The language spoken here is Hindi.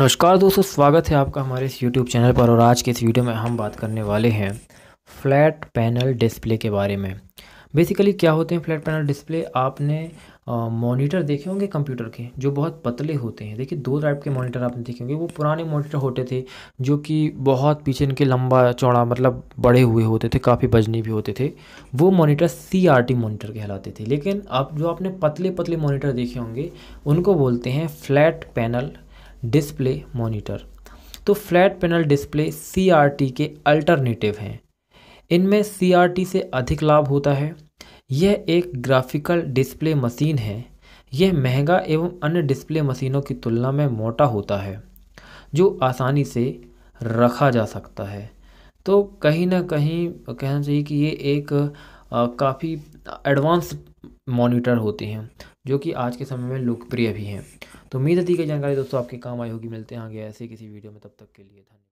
नमस्कार दोस्तों स्वागत है आपका हमारे इस यूट्यूब चैनल पर और आज के इस वीडियो में हम बात करने वाले हैं फ्लैट पैनल डिस्प्ले के बारे में बेसिकली क्या होते हैं फ्लैट पैनल डिस्प्ले आपने मॉनिटर देखे होंगे कंप्यूटर के जो बहुत पतले होते हैं देखिए दो टाइप के मॉनिटर आपने देखे होंगे वो पुराने मॉनिटर होते थे जो कि बहुत पीछे इनके लंबा चौड़ा मतलब बड़े हुए होते थे काफ़ी बजनी भी होते थे वो monitor C R T monitor कहलाते थे लेकिन अब आप जो आपने पतले पतले मॉनिटर देखे होंगे उनको बोलते हैं फ्लैट पैनल डिस्प्ले मॉनिटर तो फ्लैट पैनल डिस्प्ले सी के अल्टरनेटिव हैं इनमें सी से अधिक लाभ होता है यह एक ग्राफिकल डिस्प्ले मशीन है यह महंगा एवं अन्य डिस्प्ले मशीनों की तुलना में मोटा होता है जो आसानी से रखा जा सकता है तो कहीं ना कहीं कहना चाहिए कि ये एक काफ़ी एडवांस मॉनिटर होते हैं जो कि आज के समय में लोकप्रिय भी हैं तो उम्मीद है दी गई जानकारी दोस्तों आपके काम आई होगी मिलते हैं आगे ऐसे किसी वीडियो में तब तक के लिए धन्यवाद